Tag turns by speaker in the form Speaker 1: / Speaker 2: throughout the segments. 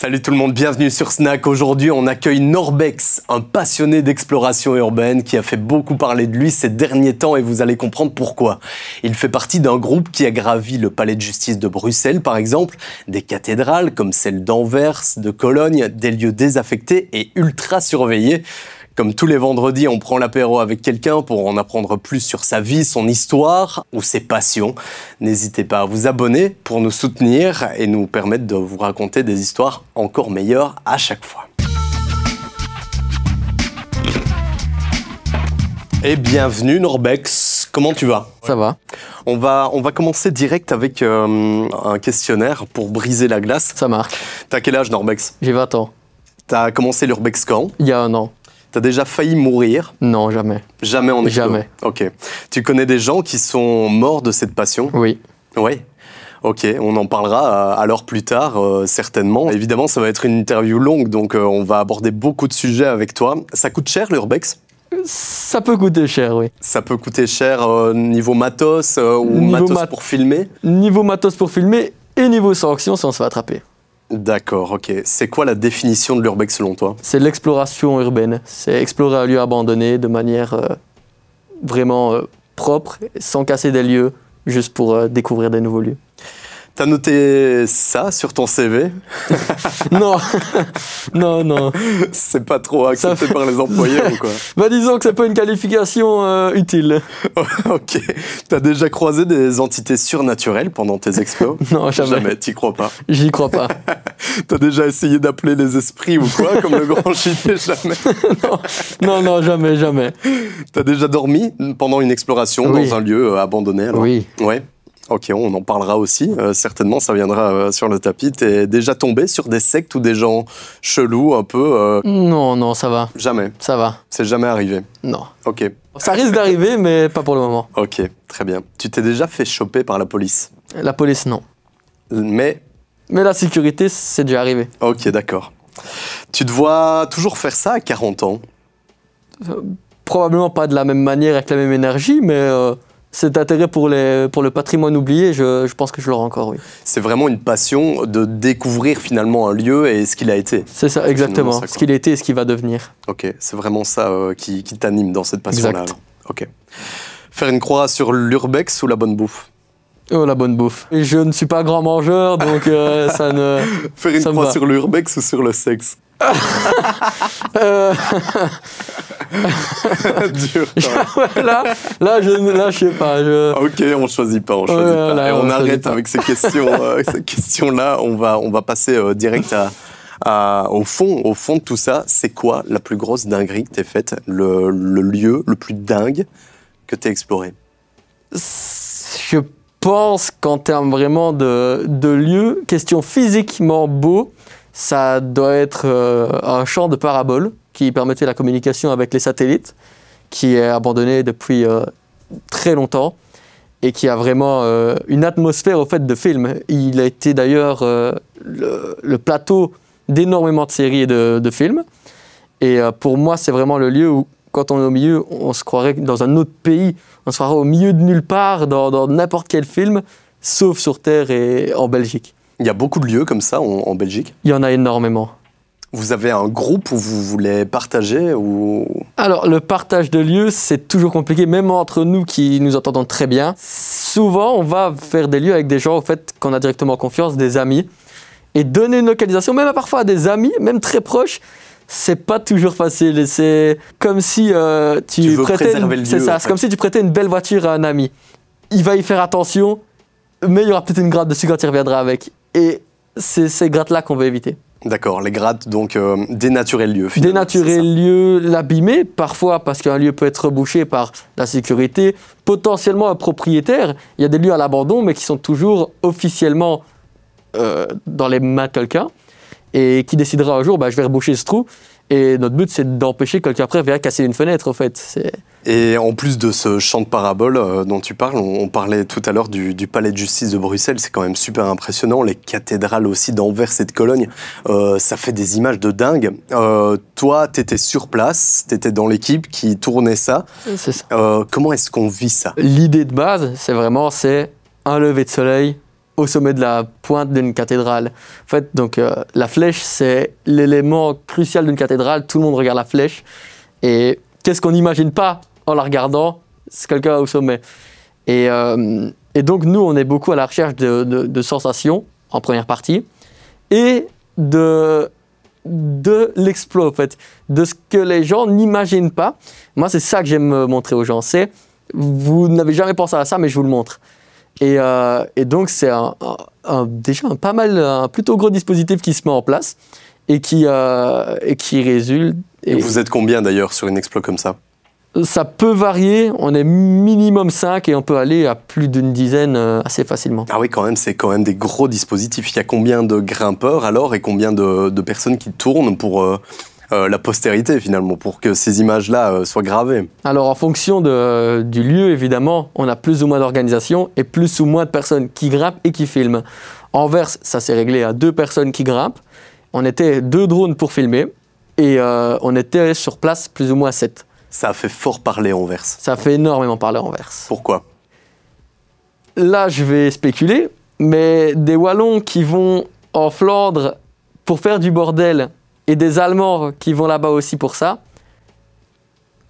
Speaker 1: Salut tout le monde, bienvenue sur Snack. Aujourd'hui, on accueille Norbex, un passionné d'exploration urbaine qui a fait beaucoup parler de lui ces derniers temps et vous allez comprendre pourquoi. Il fait partie d'un groupe qui a gravi le palais de justice de Bruxelles, par exemple, des cathédrales comme celle d'Anvers, de Cologne, des lieux désaffectés et ultra surveillés. Comme tous les vendredis, on prend l'apéro avec quelqu'un pour en apprendre plus sur sa vie, son histoire ou ses passions. N'hésitez pas à vous abonner pour nous soutenir et nous permettre de vous raconter des histoires encore meilleures à chaque fois. Et bienvenue Norbex, comment tu vas Ça va. On va, on va commencer direct avec euh, un questionnaire pour briser la glace. Ça marche. T'as quel âge Norbex J'ai 20 ans. T'as commencé l'Urbex quand Il y a un an. T'as déjà failli mourir
Speaker 2: Non, jamais. Jamais en n'est Jamais.
Speaker 1: Ok. Tu connais des gens qui sont morts de cette passion Oui. Oui. Ok, on en parlera euh, alors plus tard, euh, certainement. Évidemment, ça va être une interview longue, donc euh, on va aborder beaucoup de sujets avec toi. Ça coûte cher l'Urbex
Speaker 2: ça peut coûter cher, oui.
Speaker 1: Ça peut coûter cher niveau matos ou matos
Speaker 2: pour filmer Niveau matos pour filmer et niveau sanction, si on se fait attraper.
Speaker 1: D'accord, ok. C'est quoi la définition de l'urbex selon toi
Speaker 2: C'est l'exploration urbaine. C'est explorer un lieu abandonné de manière euh, vraiment euh, propre, sans casser des lieux, juste pour euh, découvrir des nouveaux lieux. T'as noté ça sur ton CV
Speaker 1: Non, non, non. C'est pas trop accepté par les employés ou quoi Bah disons que c'est pas une qualification euh, utile. ok. T'as déjà croisé des entités surnaturelles pendant tes exploits Non, jamais. Jamais, t'y crois pas. J'y crois pas. T'as déjà essayé d'appeler les esprits ou quoi, comme le grand chien Jamais. non, non, jamais, jamais. T'as déjà dormi pendant une exploration dans un lieu euh, abandonné alors Oui. Ouais. Ok, on en parlera aussi. Euh, certainement, ça viendra euh, sur le tapis. T'es déjà tombé sur des sectes ou des gens chelous un peu euh, Non, non, ça va. Jamais. Ça va. C'est jamais arrivé. Non. Ok. Ça risque d'arriver, mais pas pour le moment. Ok, très bien. Tu t'es déjà fait choper par la police La police, non. Mais. Mais la sécurité, c'est déjà arrivé. Ok, d'accord. Tu te vois toujours faire ça à 40 ans
Speaker 2: Probablement pas de la même manière, avec la même énergie, mais cet intérêt pour, pour le patrimoine oublié, je, pense que je l'aurai encore, oui.
Speaker 1: C'est vraiment une passion de découvrir finalement un lieu et ce qu'il a été. C'est ça, exactement. ce qu'il
Speaker 2: a été et ce qu'il va devenir.
Speaker 1: Ok, c'est vraiment ça euh, qui, t'anime dans cette passion-là. Ok. Faire une croix sur l'urbex ou la bonne bouffe
Speaker 2: Oh, la bonne bouffe. Et je ne suis pas grand mangeur, donc euh, ça ne. Faire une croix sur
Speaker 1: l'urbex ou sur le sexe
Speaker 2: euh, Dur,
Speaker 1: là, je ne sais pas. Ok, on choisit pas, on choisit pas. on, arrête avec ces questions, euh, là On va, on va passer euh, direct au fond, au fond de tout ça. C'est quoi la plus grosse dinguerie que as faite, le,
Speaker 2: lieu le plus dingue que as exploré Je pense qu'en termes vraiment de, de lieu, question physiquement beau, ça doit être euh, un champ de paraboles qui permettait la communication avec les satellites, qui est abandonné depuis euh, très longtemps et qui a vraiment euh, une atmosphère au fait de film. Il a été d'ailleurs euh, le, plateau d'énormément de séries et de, films. Et pour moi, c'est vraiment le lieu où, quand on est au milieu, on se croirait dans un autre pays, on se croirait au milieu de nulle part, dans n'importe quel film, sauf sur Terre et en Belgique. Il y a beaucoup de lieux comme ça en Belgique Il y en a énormément. Vous avez un groupe où vous voulez partager ou... Alors, le partage de lieux, c'est toujours compliqué, même entre nous qui nous entendons très bien. Souvent, on va faire des lieux avec des gens, en fait, qu'on a directement confiance, des amis. Et donner une localisation, même parfois à des amis, même très proches, c'est pas toujours facile. C'est comme si euh, tu, prêtais... C'est ça, c'est comme si tu prêtais une belle voiture à un ami. Il va y faire attention, mais il y aura peut-être une gratte dessus quand il reviendra avec. Et c'est ces grattes-là qu'on veut éviter.
Speaker 1: D'accord, les grattes donc euh, dénaturer le lieu. Dénaturer le
Speaker 2: lieu, l'abîmer, parfois parce qu'un lieu peut être rebouché par la sécurité, potentiellement un propriétaire. Il y a des lieux à l'abandon, mais qui sont toujours officiellement euh, dans les mains de quelqu'un et qui décidera un jour, bah, je vais reboucher ce trou. Et notre but, c'est d'empêcher quelqu'un après vienne casser une fenêtre, en fait.
Speaker 1: Et en plus de ce champ de parabole euh, dont tu parles, on, parlait tout à l'heure du, palais de justice de Bruxelles, c'est quand même super impressionnant. Les cathédrales aussi d'Anvers et de Cologne, euh, ça fait des images de dingue. Euh, toi, tu étais sur place, tu étais dans l'équipe qui tournait ça. C'est ça. comment est-ce qu'on vit ça
Speaker 2: L'idée de base, c'est vraiment c'est un lever de soleil, au sommet de la pointe d'une cathédrale. En fait, donc euh, la flèche, c'est l'élément crucial d'une cathédrale. Tout le monde regarde la flèche. Et qu'est-ce qu'on n'imagine pas en la regardant C'est quelqu'un au sommet. Et, euh, et, donc, nous, on est beaucoup à la recherche de, sensations en première partie et de, de l'exploit, en fait, de ce que les gens n'imaginent pas. Moi, c'est ça que j'aime euh, montrer aux gens. C'est vous n'avez jamais pensé à ça, mais je vous le montre. Euh, et, donc, c'est déjà un pas mal, un plutôt gros dispositif qui se met en place et qui, euh, qui résulte. Et vous êtes combien d'ailleurs sur une exploit comme ça Ça peut varier, on est minimum 5 et on peut aller à plus d'une dizaine euh, assez facilement.
Speaker 1: Ah oui, quand même, c'est quand même des gros dispositifs. Il y a combien de grimpeurs alors et combien de personnes qui tournent pour, euh, la postérité finalement, pour que ces images-là euh, soient
Speaker 2: gravées Alors en fonction euh, du lieu, évidemment, on a plus ou moins d'organisations et plus ou moins de personnes qui grimpent et qui filment. Envers, ça s'est réglé à deux personnes qui grimpent. On était deux drones pour filmer et on était sur place plus ou moins sept. Ça a fait fort parler envers. Ça fait énormément parler envers. Pourquoi Là, je vais spéculer, mais des Wallons qui vont en Flandre pour faire du bordel et des Allemands qui vont là-bas aussi pour ça,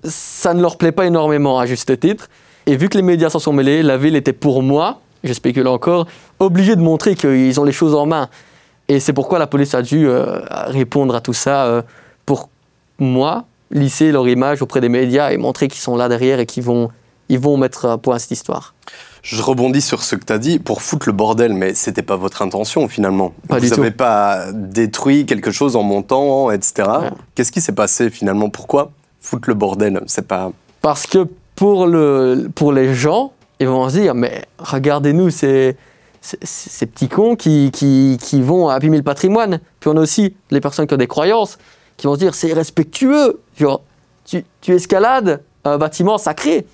Speaker 2: ça ne leur plaît pas énormément à juste titre. Et vu que les médias s'en sont mêlés, la ville était pour moi, je spécule encore, obligée de montrer qu'ils ont les choses en main. Et c'est pourquoi la police a dû euh, répondre à tout ça euh, pour moi, lisser leur image auprès des médias et montrer qu'ils sont là derrière et qu'ils vont, ils vont mettre à point cette histoire. Je rebondis sur ce que
Speaker 1: tu as dit pour foutre le bordel, mais n'était pas votre intention finalement. Vous n'avez pas détruit quelque chose en montant, etc. Qu'est-ce qui s'est passé finalement Pourquoi foutre le bordel C'est
Speaker 2: pas. Parce que pour, le, pour les gens, ils vont se dire mais regardez-nous ces, ces, petits cons qui, qui, vont abîmer le patrimoine. Puis on a aussi les personnes qui ont des croyances qui vont se dire c'est irrespectueux. tu, tu escalades un bâtiment sacré.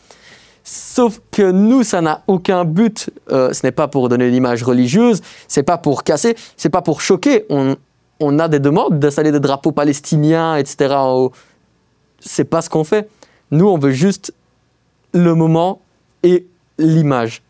Speaker 2: Sauf que nous, ça n'a aucun but. Euh, ce n'est pas pour donner une image religieuse, c'est pas pour casser, c'est pas pour choquer. On, on a des demandes d'installer des drapeaux palestiniens, etc. C'est pas ce qu'on fait. Nous, on veut juste le moment et l'image.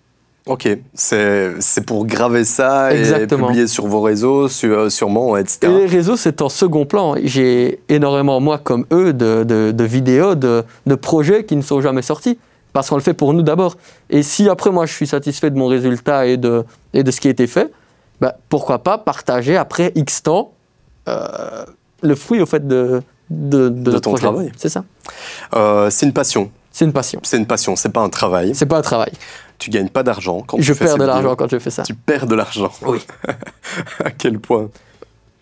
Speaker 2: Ok,
Speaker 1: c'est pour graver ça et publier sur vos réseaux, sur, euh, sûrement, etc.
Speaker 2: les réseaux, c'est en second plan. J'ai énormément, moi comme eux, de, de, de vidéos, de, de projets qui ne sont jamais sortis. Parce qu'on le fait pour nous d'abord. Et si après, moi, je suis satisfait de mon résultat et de, et de ce qui a été fait, bah, pourquoi pas partager après X temps euh, le fruit, au fait, de, de, ton travail. C'est ça.
Speaker 1: Euh, c'est une passion. C'est une passion. C'est une passion, c'est pas un travail. C'est pas un travail. Tu gagnes pas d'argent quand je tu fais perds de l'argent quand je fais ça. Tu perds de l'argent. Oui. à quel point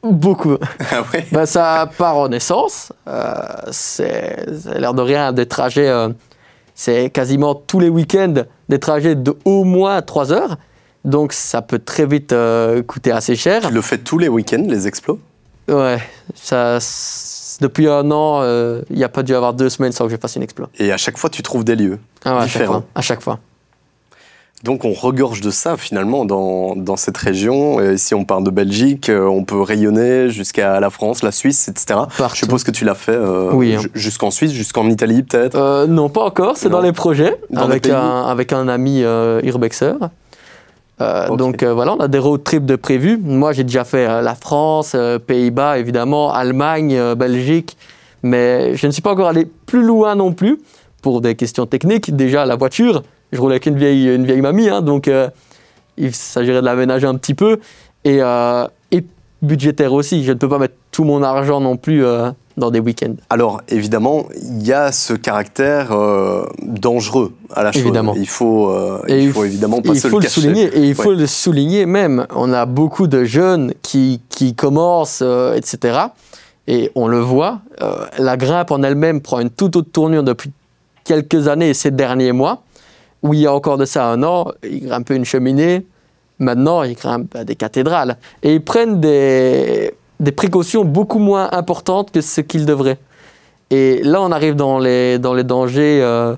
Speaker 2: Beaucoup. Ah bah, ça part en essence. Euh, c'est l'air de rien des trajets euh, c'est quasiment tous les week-ends des trajets de au moins 3 heures. Donc ça peut très vite euh, coûter assez cher. Tu le fais tous les week-ends, les exploits Ouais, ça, depuis un an, euh, il n'y a pas dû avoir deux semaines sans que je fasse une exploit.
Speaker 1: Et à chaque fois, tu trouves des lieux
Speaker 2: ah différents. À chaque fois.
Speaker 1: Donc on regorge de ça finalement dans, cette région. Et si on parle de Belgique, euh, on peut rayonner jusqu'à la France, la Suisse, etc. Je suppose que tu l'as fait euh, hein. jusqu'en Suisse, jusqu'en Italie peut-être
Speaker 2: euh, Non, pas encore, c'est dans les projets, avec, un, ami euh, Donc voilà, on a des road trips de prévus. Moi j'ai déjà fait la France, Pays-Bas évidemment, Allemagne, Belgique, mais je ne suis pas encore allé plus loin non plus pour des questions techniques. Déjà la voiture, je roulais avec une vieille, une vieille mamie, hein, donc euh, il s'agirait de l'aménager un petit peu. Euh, et, budgétaire aussi, je ne peux pas mettre tout mon argent non plus euh, dans des week-ends.
Speaker 1: Alors évidemment, il y a ce caractère dangereux à la chose. Évidemment. Il faut, il, faut évidemment pas se le, souligner et il faut
Speaker 2: le souligner même. On a beaucoup de jeunes qui, qui commencent, etc. Et on le voit, la grimpe en elle-même prend une toute autre tournure depuis quelques années et ces derniers mois où il y a encore de ça un an, il grimpe une cheminée, maintenant il grimpent bah, des cathédrales. Et ils prennent des, précautions beaucoup moins importantes que ce qu'ils devraient. Et là, on arrive dans les, dans les dangers euh,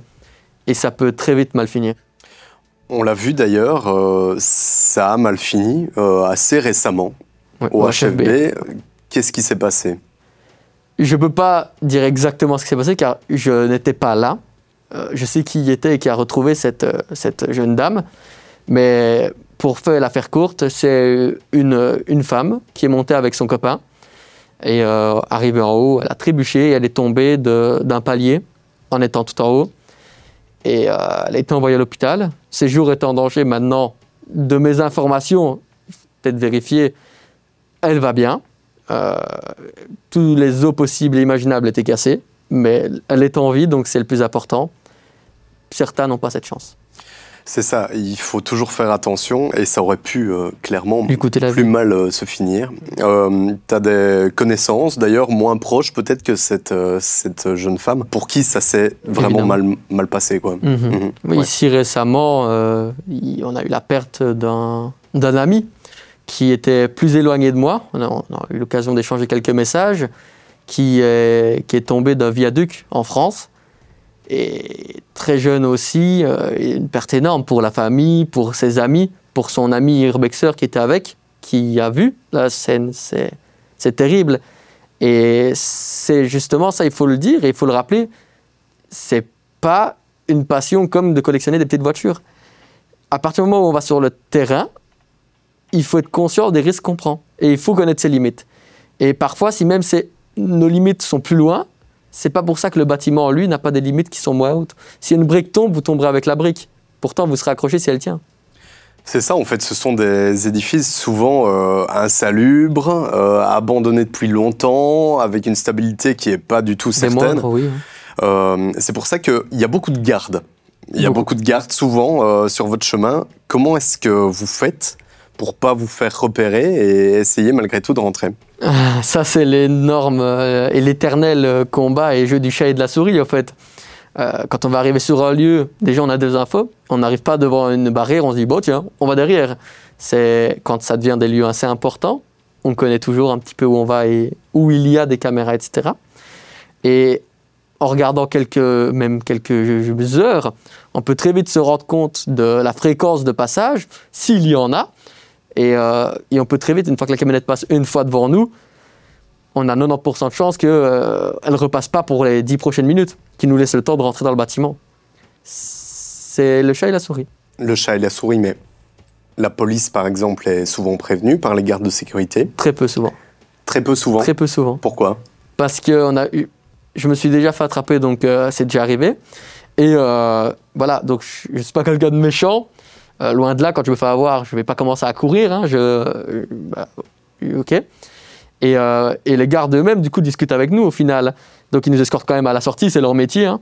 Speaker 2: et ça peut très vite mal finir.
Speaker 1: On l'a vu d'ailleurs, euh, ça a mal fini euh, assez récemment au HFB. Qu'est-ce qui s'est passé
Speaker 2: Je ne peux pas dire exactement ce qui s'est passé car je n'étais pas là. Euh, je sais qui y était et qui a retrouvé cette, euh, cette jeune dame. Mais pour faire la faire courte, c'est une, une, femme qui est montée avec son copain. Et euh, arrivée en haut, elle a trébuché et elle est tombée d'un palier en étant tout en haut. Et elle a été envoyée à l'hôpital. Ses jours étaient en danger maintenant. De mes informations, peut-être vérifiées, elle va bien. tous les os possibles et imaginables étaient cassés. Mais elle est en vie, donc c'est le plus important certains n'ont pas cette chance. C'est ça, il faut toujours faire
Speaker 1: attention et ça aurait pu euh, clairement plus mal euh, se finir. Euh, tu as des connaissances d'ailleurs moins proches peut-être que cette, cette jeune femme pour qui ça s'est vraiment mal, passé. Quoi. Ici
Speaker 2: mhm. mhm. récemment, on a eu la perte d'un ami qui était plus éloigné de moi. On a, eu l'occasion d'échanger quelques messages qui qui est tombé d'un viaduc en France et très jeune aussi, euh, une perte énorme pour la famille, pour ses amis, pour son ami Irbexer qui était avec, qui a vu la scène. C'est terrible. Et c'est justement ça, il faut le dire, et il faut le rappeler. C'est pas une passion comme de collectionner des petites voitures. À partir du moment où on va sur le terrain, il faut être conscient des risques qu'on prend. Et il faut connaître ses limites. Et parfois, si même nos limites sont plus loin, c'est pas pour ça que le bâtiment en lui n'a pas des limites qui sont moins hautes. Si une brique tombe, vous tomberez avec la brique. Pourtant, vous serez accroché si elle tient. C'est
Speaker 1: ça, en fait, ce sont des édifices souvent euh, insalubres, euh, abandonnés depuis longtemps, avec une stabilité qui n'est pas du tout certaine. Hein. Euh, c'est pour ça qu'il y a beaucoup de gardes. Il y a beaucoup, beaucoup de gardes souvent sur votre chemin. Comment est-ce que vous faites pour pas vous faire repérer et essayer malgré tout de rentrer.
Speaker 2: Ah, ça, c'est l'énorme euh, et l'éternel euh, combat et jeu du chat et de la souris, en fait. Euh, quand on va arriver sur un lieu, déjà on a des infos, on n'arrive pas devant une barrière, on se dit, bon, tiens, on va derrière. C'est quand ça devient des lieux assez importants, on connaît toujours un petit peu où on va et où il y a des caméras, etc. Et en regardant quelques, même quelques heures, on peut très vite se rendre compte de la fréquence de passage, s'il y en a, euh, et, on peut très vite, une fois que la camionnette passe une fois devant nous, on a 90% de chances qu'elle euh, ne repasse pas pour les 10 prochaines minutes, qui nous laisse le temps de rentrer dans le bâtiment. C'est le chat et la souris.
Speaker 1: Le chat et la souris, mais la police, par exemple, est souvent prévenue par les gardes de sécurité Très peu souvent. Très peu souvent Très peu souvent. Pourquoi
Speaker 2: Parce que on a eu... je me suis déjà fait attraper, donc euh, c'est déjà arrivé. Et voilà, donc je ne suis pas quelqu'un de méchant, euh, loin de là, quand je me fais avoir, je ne vais pas commencer à courir. Hein, bah, ok. Euh, et, les gardes eux-mêmes, du coup, discutent avec nous au final. Donc ils nous escortent quand même à la sortie, c'est leur métier. Hein.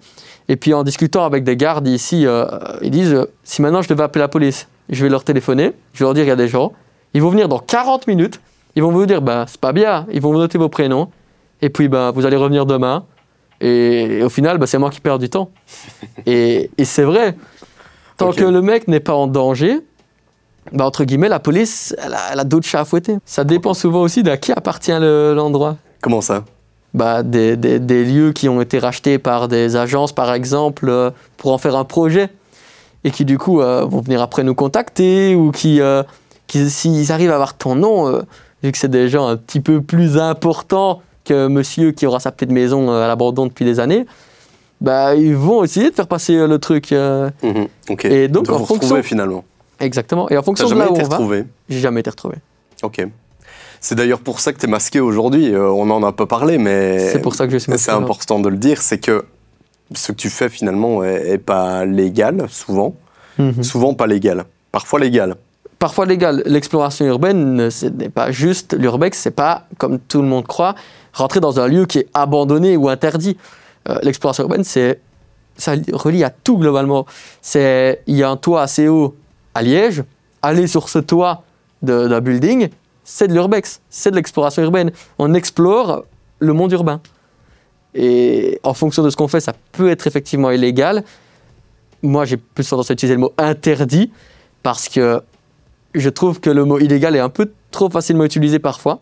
Speaker 2: Et puis en discutant avec des gardes ici, euh, ils disent si maintenant je devais appeler la police, je vais leur téléphoner, je vais leur dire il y a des gens, ils vont venir dans 40 minutes, ils vont vous dire bah c'est pas bien, ils vont vous noter vos prénoms, et puis bah, vous allez revenir demain. Et, au final, bah, c'est moi qui perds du temps. et, et c'est vrai. Tant que le mec n'est pas en danger, bah, entre guillemets, la police, elle a, d'autres chats à fouetter. Ça dépend souvent aussi à qui appartient l'endroit. Comment ça bah, des, des, lieux qui ont été rachetés par des agences, par exemple, euh, pour en faire un projet, et qui du coup euh, vont venir après nous contacter, ou qui, euh, qui s'ils arrivent à avoir ton nom, vu que c'est des gens un petit peu plus importants que monsieur qui aura sa petite maison à l'abandon depuis des années, bah, ils vont essayer de faire passer euh, le truc. Euh. Mhm, Et donc, en fonction. finalement. Exactement. Et en fonction de là où on retrouvé. J'ai jamais été retrouvé.
Speaker 1: Ok. C'est d'ailleurs pour ça que tu es masqué aujourd'hui. Euh, on en a un peu parlé, mais. C'est pour ça que je suis masqué. C'est important de le dire, c'est que ce que tu fais finalement est, pas légal, souvent. Mhm. Souvent pas légal. Parfois légal
Speaker 2: parfois légal. L'exploration urbaine, ce n'est pas juste l'urbex, c'est pas comme tout le monde croit rentrer dans un lieu qui est abandonné ou interdit. Euh, l'exploration urbaine, c'est ça relie à tout globalement. C'est il y a un toit assez haut à Liège, aller sur ce toit d'un building, c'est de l'urbex, c'est de l'exploration urbaine. On explore le monde urbain. Et en fonction de ce qu'on fait, ça peut être effectivement illégal. Moi, j'ai plus tendance à utiliser le mot interdit parce que je trouve que le mot illégal est un peu trop facilement utilisé parfois.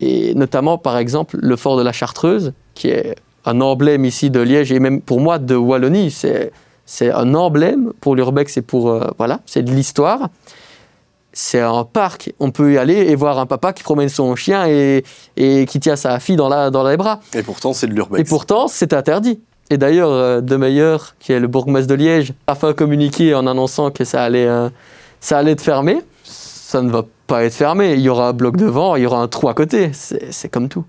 Speaker 2: Et notamment, par exemple, le fort de la Chartreuse, qui est un emblème ici de Liège et même pour moi de Wallonie. C'est, c'est un emblème pour l'urbex et pour. Euh, voilà, c'est de l'histoire. C'est un parc. On peut y aller et voir un papa qui promène son chien et, et qui tient sa fille dans, la, dans les bras.
Speaker 1: Et pourtant, c'est de l'urbex. Et
Speaker 2: pourtant, c'est interdit. Et d'ailleurs, euh, De qui est le bourgmestre de Liège, a fait un en annonçant que ça allait, euh, ça allait être fermé. Ça ne va pas être fermé. Il y aura un bloc devant, il y aura un trou à côté. C'est comme tout.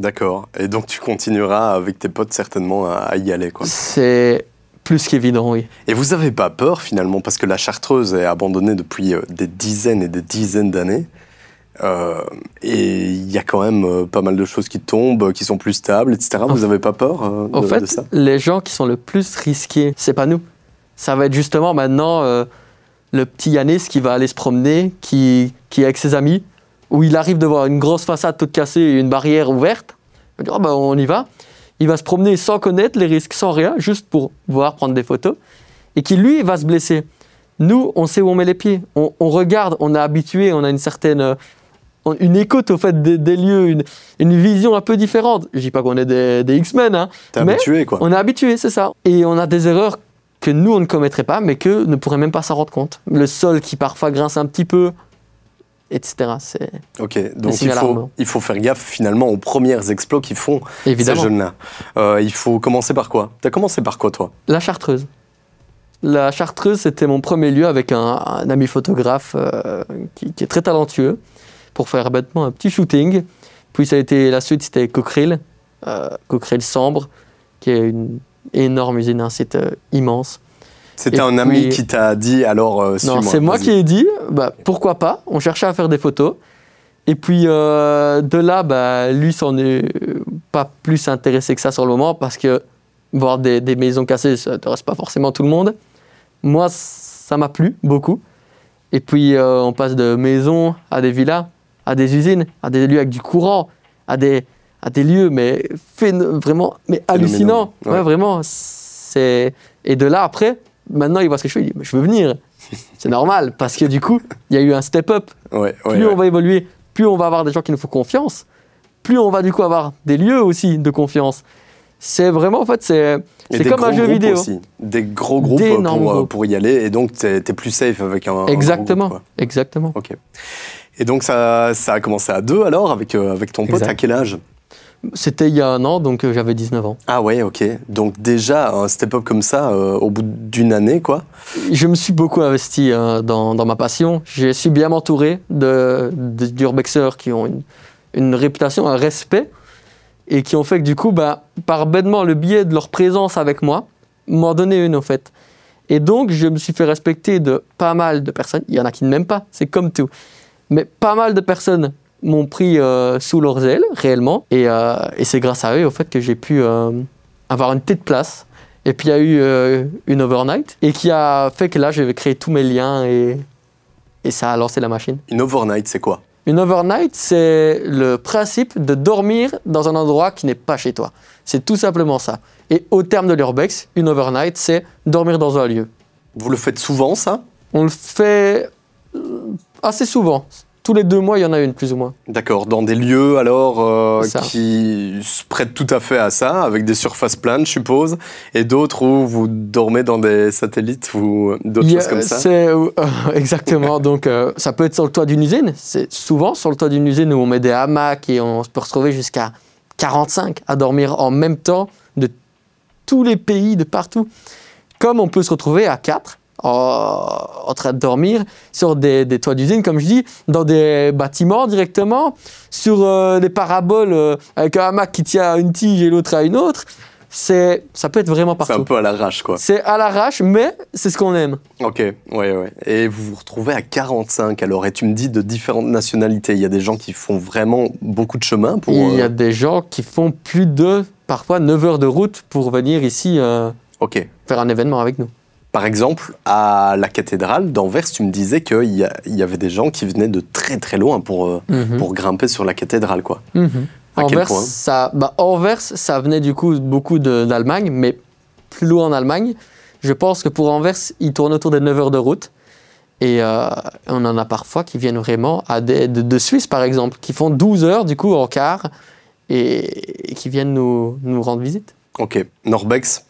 Speaker 1: D'accord. Et donc tu continueras avec tes potes certainement à y aller. C'est plus qu'évident, oui. Et vous n'avez pas peur finalement, parce que la Chartreuse est abandonnée depuis euh, des dizaines et des dizaines d'années. Euh, et il y a quand même euh, pas mal de choses qui tombent, qui sont plus stables, etc. Vous n'avez pas peur de de, en fait,
Speaker 2: les gens qui sont le plus risqués, c'est pas nous. Ça va être justement maintenant le petit Yanis qui va aller se promener, qui, qui est avec ses amis, où il arrive de voir une grosse façade toute cassée et une barrière ouverte, il va oh, bah, on y va. Il va se promener sans connaître les risques, sans rien, juste pour voir, prendre des photos, et qui lui va se blesser. Nous, on sait où on met les pieds, on, regarde, on est habitué, on a une certaine euh, une écoute au fait des, lieux, une, vision un peu différente. Je dis pas qu'on est des, X-Men, hein, mais habitué, quoi. on est habitué, c'est ça. Et on a des erreurs que nous on ne commettrait pas, mais que ne pourrait même pas s'en rendre compte. Le sol qui parfois grince un petit peu, etc.
Speaker 1: ok, donc il faut, il faut, faire gaffe finalement aux premières exploits qu'ils font Évidemment. ces jeunes-là. Euh, il faut commencer par quoi Tu as commencé par quoi toi
Speaker 2: La chartreuse. La chartreuse, c'était mon premier lieu avec un, ami photographe euh, qui, est très talentueux pour faire bêtement un petit shooting. Puis ça a été, la suite, c'était Coquerel, euh, Sambre, qui est une énorme usine, un site euh, immense c'était un ami qui
Speaker 1: t'a dit alors. Euh, non, c'est moi qui ai
Speaker 2: dit. Bah, pourquoi pas On cherchait à faire des photos. Et puis euh, de là, bah, lui s'en est euh, pas plus intéressé que ça sur le moment parce que voir des, des maisons cassées, ça reste pas forcément tout le monde. Moi, ça m'a plu beaucoup. Et puis on passe de maisons à des villas, à des usines, à des lieux avec du courant, à des, à des lieux mais vraiment mais hallucinant. ouais. vraiment. C'est et de là après maintenant il voit ce que je fais, il dit, je veux venir. C'est normal, parce que du coup, il y a eu un step-up. plus on va évoluer, plus on va avoir des gens qui nous font confiance, plus on va du coup avoir des lieux aussi de confiance. C'est vraiment, en fait, c'est, comme un jeu vidéo. Aussi.
Speaker 1: Des gros groupes pour, euh, pour y aller, et donc tu es, plus safe avec un. Exactement, groupe, exactement. Ok. Et donc ça, ça a commencé à deux alors, avec, euh, avec ton pote, à quel
Speaker 2: âge c'était il y a un an, donc euh, j'avais 19 ans.
Speaker 1: Ah ouais, ok. Donc déjà, un hein, step-up comme ça, euh, au bout d'une année, quoi
Speaker 2: Je me suis beaucoup investi hein, dans, ma passion. Je suis bien entouré d'urbexeurs de, qui ont une, réputation, un respect, et qui ont fait que du coup, bah, par bêtement le biais de leur présence avec moi, m'en donné une, en fait. Et donc, je me suis fait respecter de pas mal de personnes. Il y en a qui ne m'aiment pas, c'est comme tout. Mais pas mal de personnes m'ont pris euh, sous leurs ailes, réellement. Et, euh, et c'est grâce à eux, au fait, que j'ai pu euh, avoir une petite place. Et puis, il y a eu une overnight, et qui a fait que là, j'avais créé tous mes liens, et, et ça a lancé la machine. Une overnight, c'est quoi Une overnight, c'est le principe de dormir dans un endroit qui n'est pas chez toi. C'est tout simplement ça. Et au terme de l'urbex, une overnight, c'est dormir dans un lieu. Vous le faites souvent, ça On le fait assez souvent tous les deux mois, il y en a une, plus ou moins.
Speaker 1: D'accord, dans des lieux alors euh, qui se prêtent tout à fait à ça, avec des surfaces planes, je suppose, et d'autres où vous dormez dans des satellites ou d'autres choses comme ça
Speaker 2: euh, Exactement, donc euh, ça peut être sur le toit d'une usine, c'est souvent sur le toit d'une usine où on met des hamacs et on peut retrouver jusqu'à 45 à dormir en même temps de tous les pays, de partout. Comme on peut se retrouver à 4, en, train de dormir sur des, toits d'usine, comme je dis, dans des bâtiments directement, sur euh, des paraboles euh, avec un hamac qui tient à une tige et l'autre à une autre. C'est, ça peut être vraiment partout. C'est un peu à
Speaker 1: l'arrache, quoi. C'est
Speaker 2: à l'arrache, mais c'est ce qu'on aime.
Speaker 1: Ok, ouais, ouais. Et vous vous retrouvez à 45, alors, et tu me dis de différentes nationalités. Il y a des gens qui font vraiment beaucoup de chemin pour. Il y a euh,
Speaker 2: des gens qui font plus de, parfois, 9 heures de route pour venir ici faire un événement avec nous. Par exemple, à la cathédrale d'Anvers, tu me disais qu'il y,
Speaker 1: y, avait des gens qui venaient de très très loin pour, euh, mhm. pour grimper sur la cathédrale. Quoi.
Speaker 2: Mhm. À Anvers, quel point ça, bah, Anvers, ça venait du coup beaucoup d'Allemagne, mais plus loin en Allemagne. Je pense que pour Anvers, ils tournent autour des 9 heures de route. Et euh, on en a parfois qui viennent vraiment à de, de, Suisse, par exemple, qui font 12 heures du coup en car et, qui viennent nous, nous rendre visite. Ok, Norbex,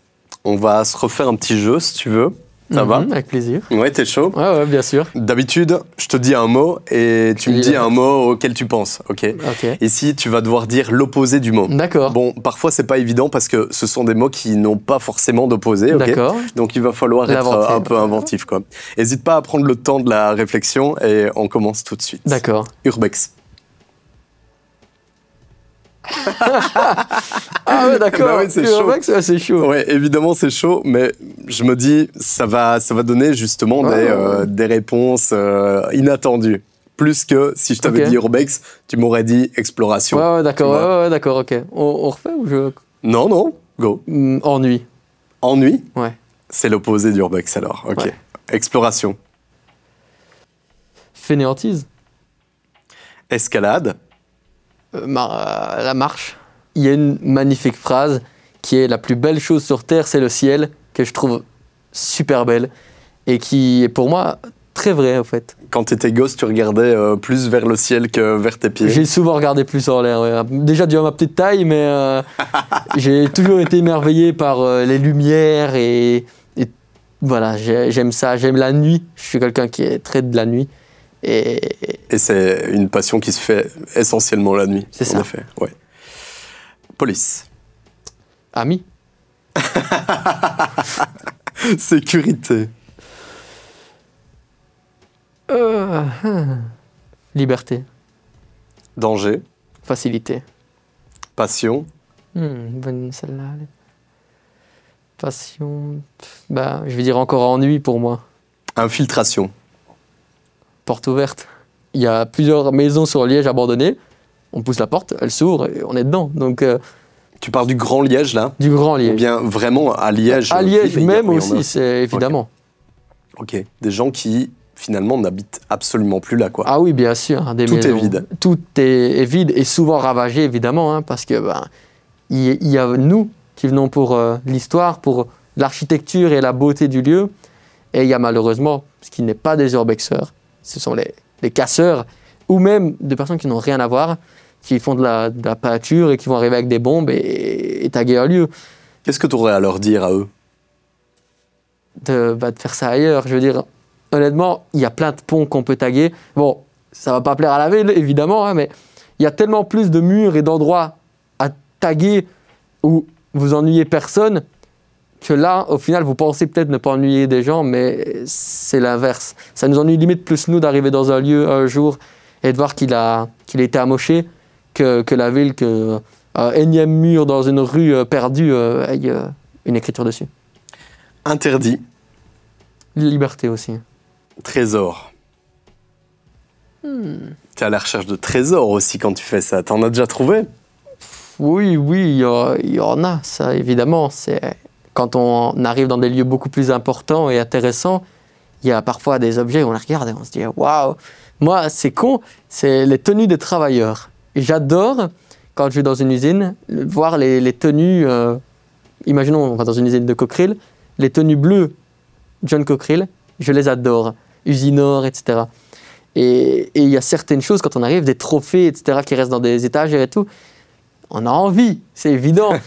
Speaker 2: on va
Speaker 1: se refaire un petit jeu si tu veux. Ça va mhm, Avec plaisir. Ouais, t'es chaud Ouais, bien sûr. D'habitude, je te dis un mot et tu me dis un mot auquel tu penses, ok Ok. Ici, tu vas devoir dire l'opposé du mot. D'accord. Bon, parfois, c'est pas évident parce que ce sont des mots qui n'ont pas forcément d'opposé, D'accord. Donc, il va falloir être euh, un peu inventif, quoi. N'hésite pas à prendre le temps de la réflexion et on commence tout de suite. D'accord. Urbex
Speaker 2: ah ouais, eh ben d'accord. c'est chaud.
Speaker 1: c'est chaud. évidemment, c'est chaud, mais je me dis, ça va, ça va donner justement des, euh, des, réponses euh, inattendues. Plus que si je t'avais dit urbex, tu m'aurais dit exploration. Ouais, ouais d'accord,
Speaker 2: d'accord, ok. On, refait ou je.
Speaker 1: Non, non, go.
Speaker 2: Hmm, ennui. Ennui Ouais.
Speaker 1: C'est l'opposé d'urbex alors, ok. Exploration.
Speaker 2: Fainéantise. Escalade. Euh, euh, la marche, il y a une magnifique phrase qui est la plus belle chose sur Terre, c'est le ciel, que je trouve super belle et qui est pour moi très vraie en fait. Quand tu étais gosse, tu regardais euh, plus vers le ciel que vers tes pieds J'ai souvent regardé plus en l'air, déjà dû à ma petite taille, mais j'ai toujours été émerveillé par les lumières et, voilà, j'aime ça, j'aime la nuit, je suis quelqu'un qui est très de la nuit.
Speaker 1: Et, c'est une passion qui se fait essentiellement la nuit. C'est ça. En Police. Ami. Sécurité.
Speaker 2: Euh, hmm. Liberté.
Speaker 1: Danger. Facilité. Passion.
Speaker 2: Hmm, passion. Bah, je vais dire encore ennui pour moi.
Speaker 1: Infiltration
Speaker 2: porte ouverte. Il y a plusieurs maisons sur Liège abandonnées. On pousse la porte, elle s'ouvre et on est dedans. Donc, euh, tu parles du Grand Liège là Du Grand Liège. Ou bien vraiment à Liège À Liège même aussi, c'est
Speaker 1: évidemment. ok, des gens qui finalement n'habitent
Speaker 2: absolument plus là quoi. Ah oui, bien sûr. Hein, des tout est vide. Tout est, vide et souvent ravagé évidemment hein, parce que ben, il y, a nous qui venons pour euh, l'histoire, pour l'architecture et la beauté du lieu, et il y a malheureusement ce qui n'est pas des urbexeurs ce sont les, casseurs, ou même des personnes qui n'ont rien à voir, qui font de la, de peinture et qui vont arriver avec des bombes et, taguer un lieu. Qu'est-ce que tu aurais à leur dire à eux bah, de, faire ça ailleurs. Je veux dire, honnêtement, il y a plein de ponts qu'on peut taguer. Bon, ça va pas plaire à la ville, évidemment, hein, mais il y a tellement plus de murs et d'endroits à taguer où vous ennuyez personne que là, au final, vous pensez peut-être ne pas ennuyer des gens, mais c'est l'inverse. Ça nous ennuie limite plus nous d'arriver dans un lieu un jour et de voir qu'il a, qu'il été amoché que, la ville, que euh, énième mur dans une rue euh, perdue euh, ait une écriture dessus. Interdit. Liberté aussi. Trésor. Tu hmm.
Speaker 1: T'es à la recherche de trésors aussi quand tu fais ça. T'en as déjà trouvé
Speaker 2: Oui, oui, il y, en a, ça évidemment. C'est quand on arrive dans des lieux beaucoup plus importants et intéressants, il y a parfois des objets, on les regarde et on se dit waouh Moi, c'est con, c'est les tenues des travailleurs. J'adore, quand je vais dans une usine, voir les, tenues, euh, imaginons, on va dans une usine de Cockerill, les tenues bleues John Cockerill, je les adore. Usinor, etc. Et il y a certaines choses, quand on arrive, des trophées, etc., qui restent dans des étagères et tout on a envie, c'est évident.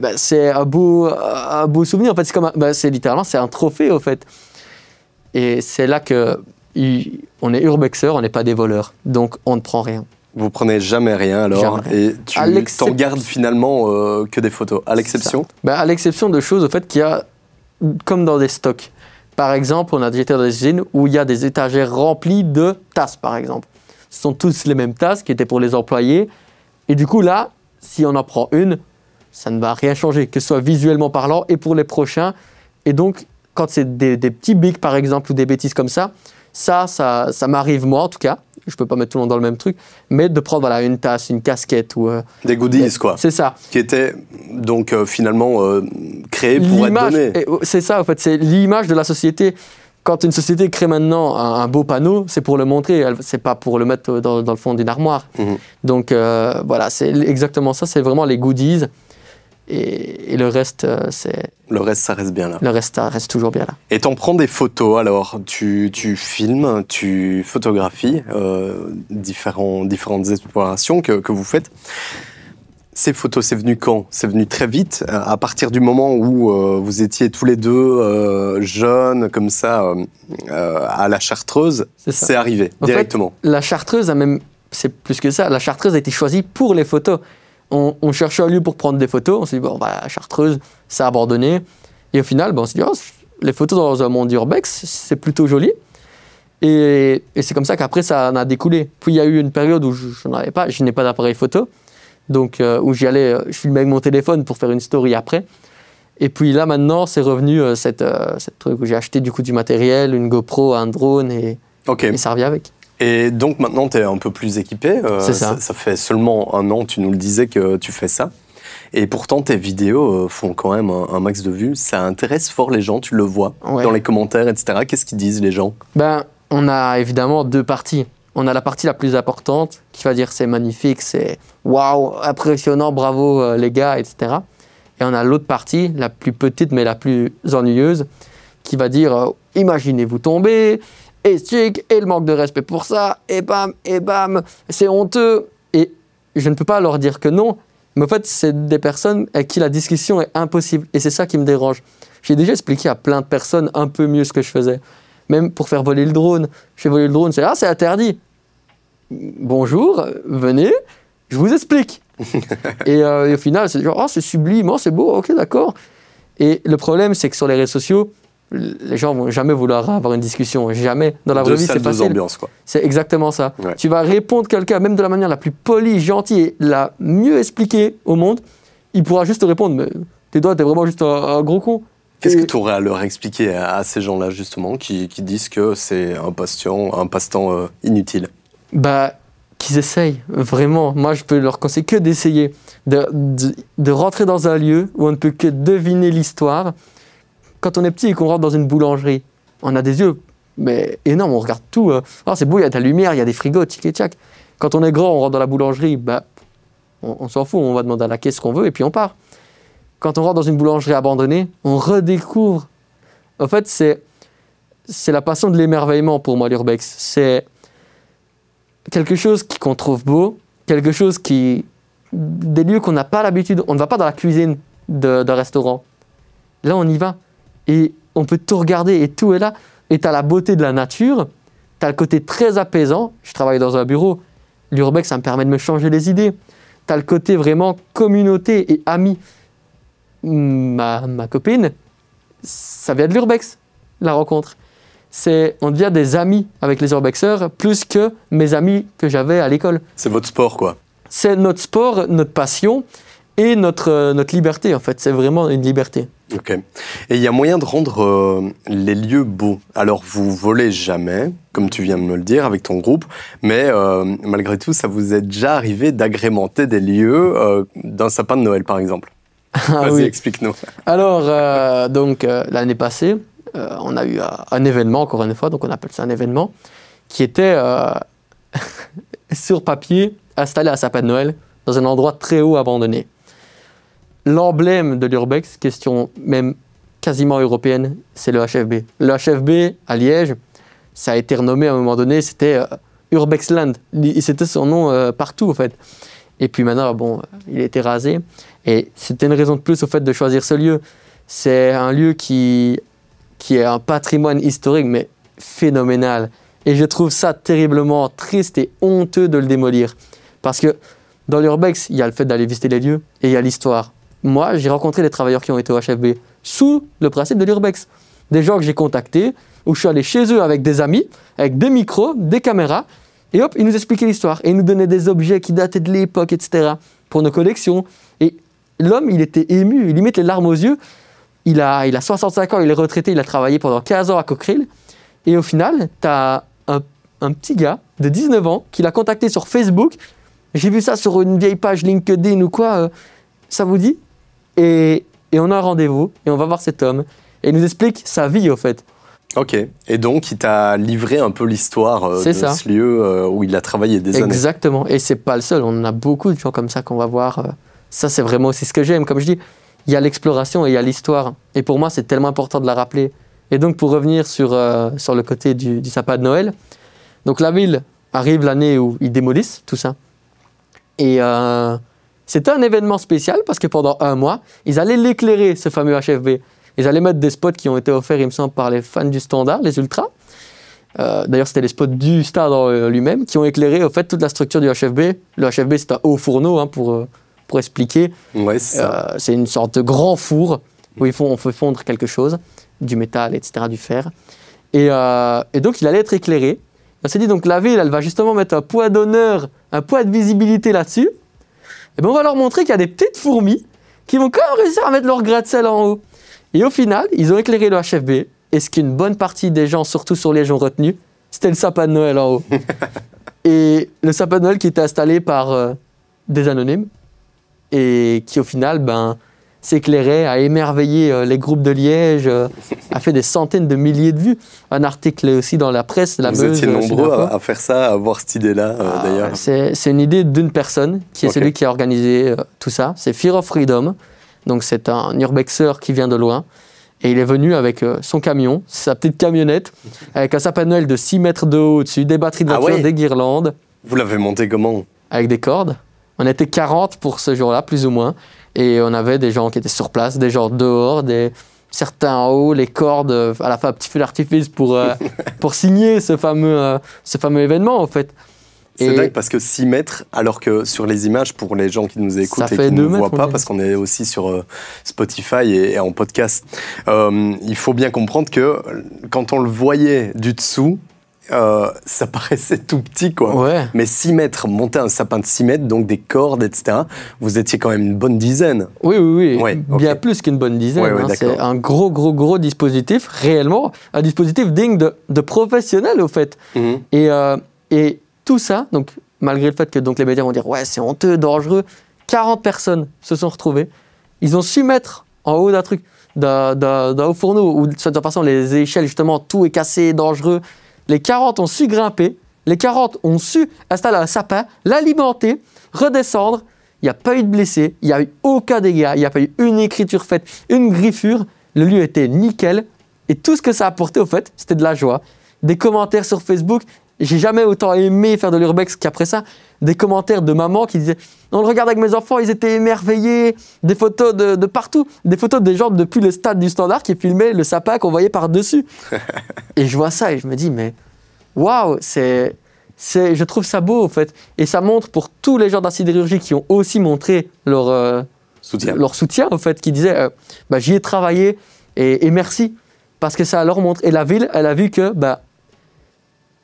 Speaker 2: Bah, c'est un, beau, un beau souvenir. En fait, bah, c'est littéralement c'est un trophée, au fait. Et c'est là que on est urbexeur, on n'est pas des voleurs. Donc, on ne prend rien.
Speaker 1: Vous prenez jamais rien alors et tu t'en gardes finalement euh, que des photos, à l'exception
Speaker 2: bah, À l'exception de choses, au fait, qu'il y a comme dans des stocks. Par exemple, on a des été dans des usines où il y a des étagères remplies de tasses, par exemple. Ce sont tous les mêmes tasses qui étaient pour les employés. Et du coup, là, si on en prend une, ça ne va rien changer, que ce soit visuellement parlant et pour les prochains. Et donc, quand c'est des, petits bics, par exemple, ou des bêtises comme ça, ça, ça, m'arrive moi, en tout cas. Je ne peux pas mettre tout le monde dans le même truc, mais de prendre voilà, une tasse, une casquette ou... Euh,
Speaker 1: des goodies, quoi. C'est ça. Qui était donc euh, finalement euh, créé pour être donné.
Speaker 2: C'est ça, en fait. C'est l'image de la société quand une société crée maintenant un, beau panneau, c'est pour le montrer, c'est pas pour le mettre dans, le fond d'une armoire. Mhm. Donc euh, voilà, c'est exactement ça, c'est vraiment les goodies. Et, le reste, euh, c'est.
Speaker 1: Le reste, ça reste bien là.
Speaker 2: Le reste, ça reste toujours bien là.
Speaker 1: Et t'en prends des photos alors Tu, tu filmes, tu photographies euh, différents, différentes explorations que, que vous faites ces photos, c'est venu quand C'est venu très vite, euh, à partir du moment où euh, vous étiez tous les deux euh, jeunes, comme ça, à la Chartreuse. C'est arrivé en directement.
Speaker 2: Fait, la Chartreuse a même, c'est plus que ça. La Chartreuse a été choisie pour les photos. On, cherchait un lieu pour prendre des photos. On s'est dit bon, bah, la Chartreuse, c'est abandonné. Et au final, bah, on s'est dit oh, les photos dans un monde urbex, c'est plutôt joli. Et, c'est comme ça qu'après, ça en a découlé. Puis il y a eu une période où je, je n'avais pas, je n'ai pas d'appareil photo donc euh, où j'y allais, euh, je filmais avec mon téléphone pour faire une story après. Et puis là maintenant, c'est revenu euh, cette, truc où j'ai acheté du coup du matériel, une GoPro, un drone et, okay. et ça revient avec. Et donc maintenant, tu es un peu plus équipé. Ça. Ça,
Speaker 1: ça. fait seulement un an, tu nous le disais, que tu fais ça. Et pourtant, tes vidéos font quand même un, max de vues. Ça intéresse fort les gens, tu le vois dans les commentaires, etc. Qu'est-ce qu'ils disent les gens
Speaker 2: Ben, on a évidemment deux parties on a la partie la plus importante qui va dire c'est magnifique, c'est waouh, impressionnant, bravo euh, les gars, etc. Et on a l'autre partie, la plus petite mais la plus ennuyeuse, qui va dire euh, imaginez-vous tomber, et et le manque de respect pour ça, et bam, et bam, c'est honteux. Et je ne peux pas leur dire que non, mais en fait, c'est des personnes à qui la discussion est impossible. Et c'est ça qui me dérange. J'ai déjà expliqué à plein de personnes un peu mieux ce que je faisais. Même pour faire voler le drone. Je fais voler le drone, c'est là, ah, c'est interdit. Bonjour, venez, je vous explique. Euh, et, au final, c'est genre, oh, c'est sublime, oh, c'est beau, ok, d'accord. Et le problème, c'est que sur les réseaux sociaux, les gens vont jamais vouloir avoir une discussion, jamais. Dans la vraie vie, c'est facile. Ambiance, quoi. C'est exactement ça. Tu vas répondre quelqu'un, même de la manière la plus polie, gentille et la mieux expliquée au monde, il pourra juste te répondre, mais tes doigts, t'es vraiment juste un gros con. Qu'est-ce que
Speaker 1: tu aurais à leur expliquer à, ces gens-là, justement, qui, disent que c'est un passe-temps un euh, passe inutile
Speaker 2: Bah, qu'ils essayent, vraiment. Moi, je peux leur conseiller que d'essayer, de, rentrer dans un lieu où on ne peut que deviner l'histoire. Quand on est petit et qu'on rentre dans une boulangerie, on a des yeux mais énormes, on regarde tout. Alors hein. oh, c'est beau, il y a de la lumière, il y a des frigos, tic et Quand on est grand, on rentre dans la boulangerie, bah, on, on s'en fout, on va demander à la caisse ce qu'on veut et puis on part quand on rentre dans une boulangerie abandonnée, on redécouvre. En fait, c'est, c'est la passion de l'émerveillement pour moi, l'urbex. C'est quelque chose qu'on trouve beau, quelque chose qui. des lieux qu'on n'a pas l'habitude. On ne va pas dans la cuisine d'un restaurant. Là, on y va. Et on peut tout regarder et tout est là. Et tu la beauté de la nature, tu as le côté très apaisant. Je travaille dans un bureau. L'urbex, ça me permet de me changer les idées. Tu as le côté vraiment communauté et ami ma, copine, ça vient de l'urbex, la rencontre. C'est, on devient des amis avec les urbexeurs plus que mes amis que j'avais à l'école. C'est votre sport, quoi. C'est notre sport, notre passion et notre, euh, notre liberté, en fait. C'est vraiment une liberté. Ok. Et il y a moyen
Speaker 1: de rendre euh, les lieux beaux. Alors, vous volez jamais, comme tu viens de me le dire, avec ton groupe, mais euh, malgré tout, ça vous est déjà arrivé d'agrémenter des lieux d'un sapin de Noël, par exemple ah, oui. explique-nous.
Speaker 2: Alors, euh, donc, euh, l'année passée, euh, on a eu un événement, encore une fois, donc on appelle ça un événement, qui était sur papier installé à sapin de Noël dans un endroit très haut abandonné. L'emblème de l'Urbex, question même quasiment européenne, c'est le HFB. Le HFB à Liège, ça a été renommé à un moment donné, c'était Urbexland. C'était son nom partout, en fait. Et puis maintenant, bon, il a été rasé. Et c'était une raison de plus au fait de choisir ce lieu. C'est un lieu qui, qui est un patrimoine historique, mais phénoménal. Et je trouve ça terriblement triste et honteux de le démolir. Parce que dans l'urbex, il y a le fait d'aller visiter les lieux et il y a l'histoire. Moi, j'ai rencontré des travailleurs qui ont été au HFB sous le principe de l'urbex. Des gens que j'ai contactés, où je suis allé chez eux avec des amis, avec des micros, des caméras, et hop, ils nous expliquaient l'histoire. Et ils nous donnaient des objets qui dataient de l'époque, etc., pour nos collections. Et l'homme, il était ému, il met les larmes aux yeux. Il a, il a 65 ans, il est retraité, il a travaillé pendant 15 ans à Cochril. Et au final, tu as un, petit gars de 19 ans qui l'a contacté sur Facebook. J'ai vu ça sur une vieille page LinkedIn ou quoi, euh, ça vous dit et, on a un rendez-vous et on va voir cet homme. Et
Speaker 1: il nous explique sa vie, au fait. Ok. Et donc, il t'a livré un peu l'histoire euh, de ce lieu euh, où il a travaillé des années. Exactement.
Speaker 2: Et c'est pas le seul. On a beaucoup de gens comme ça qu'on va voir. Ça, c'est vraiment aussi ce que j'aime. Comme je dis, il y a l'exploration et il y a l'histoire. Et pour moi, c'est tellement important de la rappeler. Et donc, pour revenir sur, euh, sur le côté du, du sapin de Noël, donc la ville arrive l'année où ils démolissent tout ça. Et euh, c'était un événement spécial parce que pendant un mois, ils allaient l'éclairer, ce fameux HFB. Ils allaient mettre des spots qui ont été offerts, il me semble, par les fans du Standard, les Ultras. Euh, d'ailleurs, c'était les spots du Stade euh, lui-même qui ont éclairé, au fait, toute la structure du HFB. Le HFB, c'est un haut fourneau, hein, pour, pour expliquer. Euh, c'est une sorte de grand four où ils font on fait fondre quelque chose, du métal, etc., du fer. Euh, et, donc, il allait être éclairé. On s'est dit, donc la ville, elle va justement mettre un poids d'honneur, un poids de visibilité là-dessus. Et bien, on va leur montrer qu'il y a des petites fourmis qui vont quand même réussir à mettre leur gratte sel en haut. Et au final, ils ont éclairé le HFB. Et ce qu'une bonne partie des gens, surtout sur Liège, ont retenu, c'était le sapin de Noël en haut. et le sapin de Noël qui était installé par euh, des anonymes et qui au final ben, s'éclairait, a émerveillé euh, les groupes de Liège, euh, a fait des centaines de milliers de vues. Un article aussi dans la presse, la Vous Meuse, étiez euh, nombreux à, faire ça, à avoir cette idée-là, ah, d'ailleurs. C'est une idée d'une personne qui est celui qui a organisé tout ça. C'est Fear of Freedom. Donc c'est un urbexeur qui vient de loin. Et il est venu avec son camion, sa petite camionnette, avec un sapin Noël de 6 mètres de haut au-dessus, des batteries de ah voiture, des guirlandes. Vous l'avez monté comment Avec des cordes. On était 40 pour ce jour-là, plus ou moins. Et on avait des gens qui étaient sur place, des gens dehors, des certains en haut, les cordes, euh, à la fin un petit feu d'artifice pour, euh, pour signer ce fameux, euh, ce fameux événement en fait. C'est dingue
Speaker 1: parce que 6 mètres, alors que sur les images, pour les gens qui nous écoutent et qui ne nous voient pas, parce qu'on est aussi sur Spotify et, en podcast, il faut bien comprendre que quand on le voyait du dessous, euh, ça paraissait tout petit, quoi. Mais 6 mètres, monter un sapin de 6 mètres, donc des cordes, etc., vous étiez
Speaker 2: quand même une bonne dizaine. Oui, oui, oui. Bien plus qu'une bonne dizaine. Hein. C'est un gros, gros, gros dispositif, réellement, un dispositif digne de, de professionnel, au fait. Mhm. et, euh, et tout ça, donc, malgré le fait que donc, les médias vont dire Ouais, c'est honteux, dangereux, 40 personnes se sont retrouvées. Ils ont su mettre en haut d'un truc d'un haut fourneau, où de toute façon les échelles, justement, tout est cassé, dangereux, les 40 ont su grimper, les 40 ont su installer un sapin, l'alimenter, redescendre. Il n'y a pas eu de blessés, il n'y a eu aucun dégât, il n'y a pas eu une écriture faite, une griffure. Le lieu était nickel. Et tout ce que ça a apporté, au fait, c'était de la joie. Des commentaires sur Facebook, j'ai jamais autant aimé faire de l'urbex qu'après ça. Des commentaires de maman qui disaient On le regarde avec mes enfants, ils étaient émerveillés. Des photos de, partout. Des photos des gens depuis le stade du standard qui filmaient le sapin qu'on voyait par-dessus. et je vois ça et je me dis Mais waouh, c'est. Je trouve ça beau, en fait. Et ça montre pour tous les gens de qui ont aussi montré leur, euh, soutien. leur soutien, en fait, qui disaient euh, bah, J'y ai travaillé et, merci. Parce que ça leur montre. Et la ville, elle a vu que bah,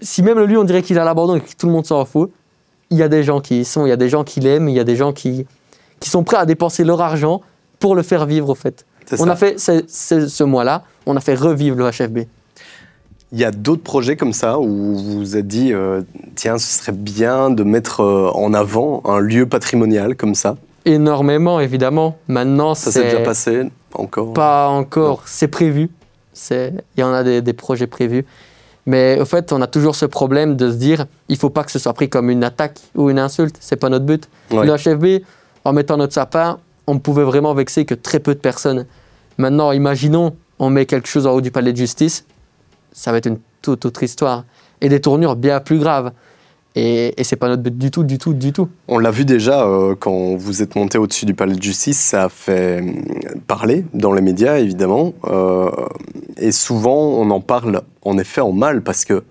Speaker 2: si même lieu, on dirait qu'il a l'abandon et que tout le monde s'en fout, il y a des gens qui y sont, il y a des gens qui l'aiment, il y a des gens qui, qui sont prêts à dépenser leur argent pour le faire vivre, au fait. On a fait ce mois-là, on a fait revivre le HFB.
Speaker 1: Il y a d'autres projets comme ça où vous vous êtes dit, euh, tiens, ce serait bien de mettre euh, en avant un lieu patrimonial comme ça
Speaker 2: Énormément, évidemment. Maintenant, ça s'est déjà passé encore Pas encore, c'est prévu. Il y en a des projets prévus. Mais au fait, on a toujours ce problème de se dire, il faut pas que ce soit pris comme une attaque ou une insulte. C'est pas notre but. L'HFB, en mettant notre sapin, on pouvait vraiment vexer que très peu de personnes. Maintenant, imaginons, on met quelque chose en haut du palais de justice, ça va être une toute autre histoire. Et des tournures bien plus graves. Et, et c'est pas notre but du tout, du tout, du tout.
Speaker 1: On l'a vu déjà euh, quand vous êtes monté au-dessus du palais de justice, ça a fait euh, parler dans les médias évidemment. Euh, et souvent on en parle en effet en mal parce que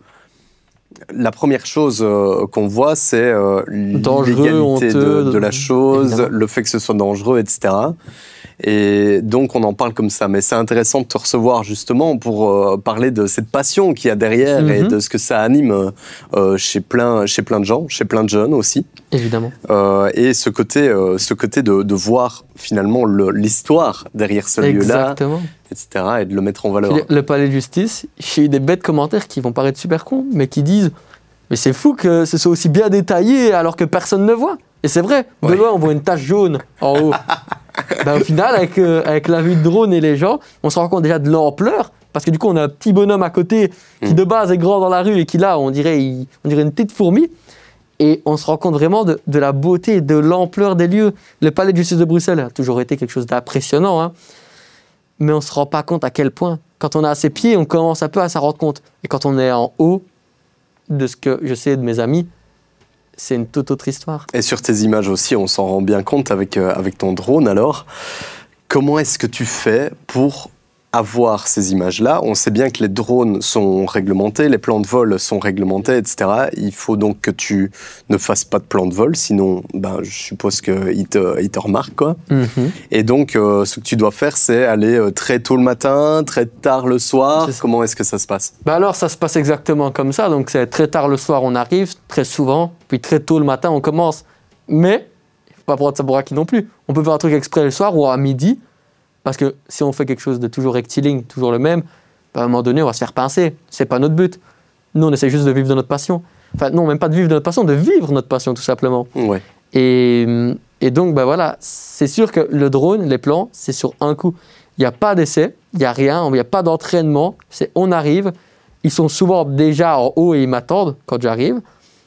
Speaker 1: la première chose qu'on voit, c'est l'égalité de, de, la chose, le fait que ce soit dangereux, etc. Et donc on en parle comme ça. Mais c'est intéressant de te recevoir justement pour euh, parler de cette passion qu'il y a derrière et mhm. de ce que ça anime euh, chez, plein, chez plein de gens, chez plein de jeunes aussi. Évidemment. Euh, et ce côté, ce côté de, voir finalement l'histoire derrière ce lieu-là. etc. et de le mettre en
Speaker 2: valeur. Le, palais de justice, j'ai eu des bêtes commentaires qui vont paraître super cons, mais qui disent Mais c'est fou que ce soit aussi bien détaillé alors que personne ne voit. Et c'est vrai, de loin, on voit une tache jaune en haut. Ben, au final, euh, avec, la vue de drone et les gens, on se rend compte déjà de l'ampleur. Parce que du coup, on a un petit bonhomme à côté qui, mm. de base, est grand dans la rue et qui, là, on dirait, on dirait une petite fourmi. Et on se rend compte vraiment de, la beauté et de l'ampleur des lieux. Le palais de justice de Bruxelles a toujours été quelque chose d'impressionnant. Hein. Mais on ne se rend pas compte à quel point. Quand on est à ses pieds, on commence un peu à s'en rendre compte. Et quand on est en haut, de ce que je sais de mes amis, c'est une toute autre histoire.
Speaker 1: Et sur tes images aussi, on s'en rend bien compte avec, euh, avec ton drone alors. Comment est-ce que tu fais pour avoir ces images-là. On sait bien que les drones sont réglementés, les plans de vol sont réglementés, etc. Il faut donc que tu ne fasses pas de plan de vol, sinon, ben, je suppose qu'ils te, il te remarquent. Quoi. Mhm. Et donc, euh, ce que tu dois faire, c'est aller euh, très tôt le matin, très tard
Speaker 2: le soir. Comment est-ce que ça se passe ben Alors, ça se passe exactement comme ça. Donc, c'est très tard le soir, on arrive, très souvent, puis très tôt le matin, on commence. Mais, il ne faut pas prendre de sabouraki non plus. On peut faire un truc exprès le soir ou à midi parce que si on fait quelque chose de toujours rectiligne, toujours le même, ben, à un moment donné, on va se faire pincer. C'est pas notre but. Nous, on essaie juste de vivre de notre passion. Enfin, non, même pas de vivre de notre passion, de vivre notre passion, tout simplement. Ouais. Et, et, donc, bah voilà, c'est sûr que le drone, les plans, c'est sur un coup. Il n'y a pas d'essai, il n'y a rien, il n'y a pas d'entraînement. C'est on arrive, ils sont souvent déjà en haut et ils m'attendent quand j'arrive.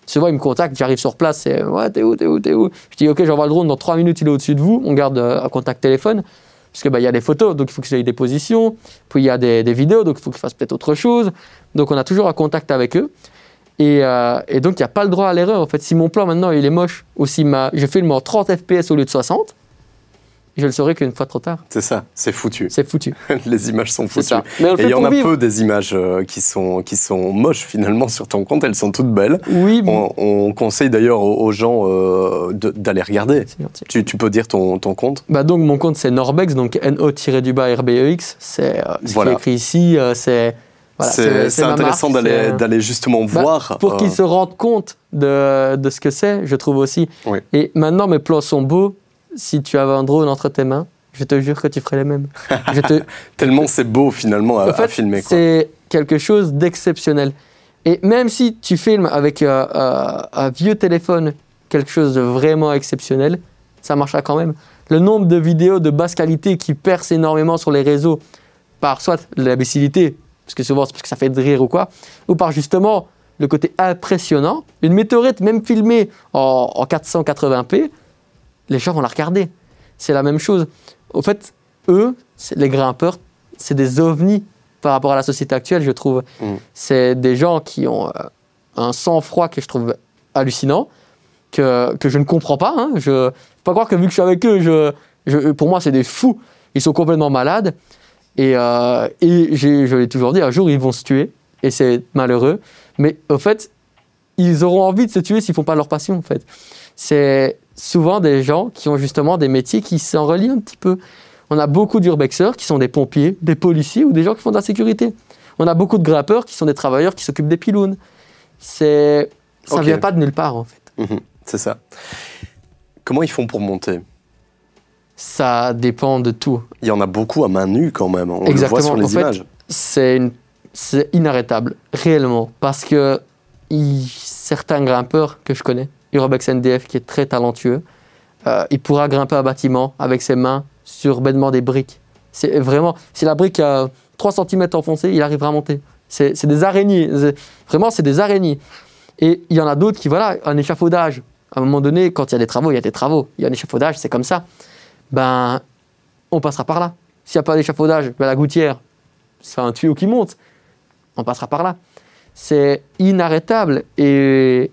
Speaker 2: Souvent, ils me contactent, j'arrive sur place, c'est Ouais, t'es où, t'es où, t'es où Je dis Ok, j'envoie le drone, dans trois minutes, il est au-dessus de vous, on garde euh, un contact téléphone parce qu'il bah, y a des photos, donc il faut que j'aille des positions, puis il y a des, vidéos, donc il faut qu'il fasse peut-être autre chose. Donc on a toujours un contact avec eux. Et, euh, donc il n'y a pas le droit à l'erreur. En fait, si mon plan maintenant il est moche, ou si ma, je filme en 30 fps au lieu de 60, je le saurai qu'une fois trop tard.
Speaker 1: C'est ça, c'est foutu. C'est foutu. les images sont foutues. Et il y en a peu des images euh, qui sont, qui sont moches finalement sur ton compte, elles sont toutes belles. Oui. On, on conseille d'ailleurs aux gens euh, d'aller regarder. Tu, tu, peux dire ton, ton compte
Speaker 2: bah Donc mon compte c'est Norbex, donc NO-du-bas b e c'est x euh, ce qui est écrit ici, c'est... c'est intéressant d'aller justement bah, voir. Pour qu'ils se rendent compte de, de ce que c'est, je trouve aussi. Et maintenant, mes plans sont beaux, si tu avais un drone entre tes mains, je te jure que tu ferais les mêmes.
Speaker 1: Tellement c'est beau finalement à, filmer.
Speaker 2: C'est quelque chose d'exceptionnel. Et même si tu filmes avec euh, euh, un vieux téléphone quelque chose de vraiment exceptionnel, ça marchera quand même. Le nombre de vidéos de basse qualité qui percent énormément sur les réseaux par soit l'imbécilité, parce que souvent c'est parce que ça fait rire ou quoi, ou par justement le côté impressionnant. Une météorite, même filmée en 480p, les gens vont l'a regarder. C'est la même chose. Au fait, eux, les grimpeurs, c'est des ovnis par rapport à la société actuelle, je trouve. Mm. C'est des gens qui ont euh, un sang-froid que je trouve hallucinant, que, que je ne comprends pas. Hein. Je ne pas croire que vu que je suis avec eux, je, pour moi, c'est des fous. Ils sont complètement malades. Et, euh, je l'ai toujours dit, un jour, ils vont se tuer. Et c'est malheureux. Mais au fait, ils auront envie de se tuer s'ils ne font pas leur passion, en fait. C'est souvent des gens qui ont justement des métiers qui s'en relient un petit peu. On a beaucoup d'urbexeurs qui sont des pompiers, des policiers ou des gens qui font de la sécurité. On a beaucoup de grimpeurs qui sont des travailleurs qui s'occupent des pylônes. C'est ça vient pas de nulle part en fait.
Speaker 1: Mhm, c'est ça. Comment ils font pour monter
Speaker 2: Ça dépend de tout. Il y en a beaucoup à main nue quand même. On le voit sur les images. C'est inarrêtable réellement parce que certains grimpeurs que je connais Urbex NDF qui est très talentueux. Euh, il pourra grimper un bâtiment avec ses mains sur bêtement des briques. C'est vraiment, si la brique a 3 cm enfoncée, il arrivera à monter. C'est des araignées. Vraiment, c'est des araignées. Et il y en a d'autres qui, voilà, un échafaudage. À un moment donné, quand il y a des travaux, il y a des travaux. Il y a un échafaudage, c'est comme ça. Ben, on passera par là. S'il n'y a pas d'échafaudage, ben la gouttière, c'est un tuyau qui monte. On passera par là. C'est inarrêtable. Et